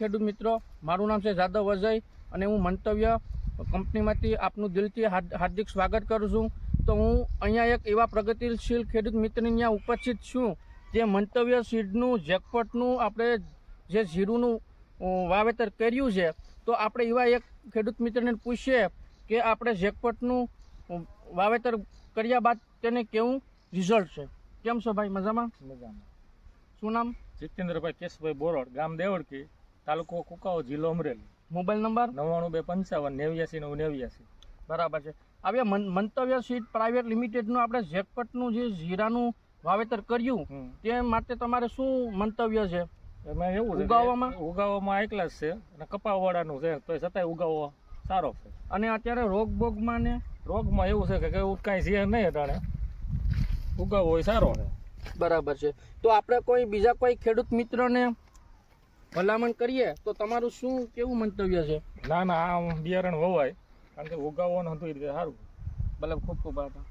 ખેડૂત મિત્રો મારું નામ છે જાદવ અજય અને હું મંતવ્ય કંપનીમાંથી આપનું દિલથી હાર્દિક સ્વાગત કરું છું તો હું અહીંયા એક એવા પ્રગતિશીલ ખેડૂત મિત્રની ત્યાં ઉપસ્થિત છું જે મંતવ્ય સીડનું જેકપટનું આપણે જે જીરુનું વાવેતર કર્યું છે તો આપણે એવા એક ખેડૂત મિત્રને પૂછીએ કે આપણે જેકપટનું વાવેતર કર્યા બાદ તેને કેવું રિઝલ્ટ છે કેમ છો ભાઈ મજામાં મજામાં શું નામ જીતેન્દ્રભાઈ કેશભાઈ બોરોડ ગામ દેવડકી તાલુકો કુકાઓ જિલ્લો અમરેલી મોબાઈલ નંબર નવ્વાણું બે પંચાવન નેવ્યાસી નવ નેવ્યાસી બરાબર છે હવે મંતવ્ય સીટ પ્રાઇવેટ લિમિટેડનું આપણે જેકપટનું જે જીરાનું વાવેતર કર્યું તે માટે તમારે શું મંતવ્ય છે એમાં એવું ઉગાવવામાં ઉગાવવામાં એકલા જ છે અને કપાવાળાનું છે તો છતાંય ઉગાવો સારો છે અને અત્યારે રોગ બોગમાં ને રોગમાં એવું છે કે કાંઈ છે નહીં અટાણે ઉગાવવો એ સારો છે બરાબર છે તો આપણે કોઈ બીજા કોઈ ખેડૂત મિત્રને ભલામણ કરીએ તો તમારું શું કેવું મંતવ્ય છે ના ના આ બિયારણ હોવાય કારણ કે ઉગાવવાનું હતું એ રીતે સારું ભલે ખૂબ ખૂબ આભાર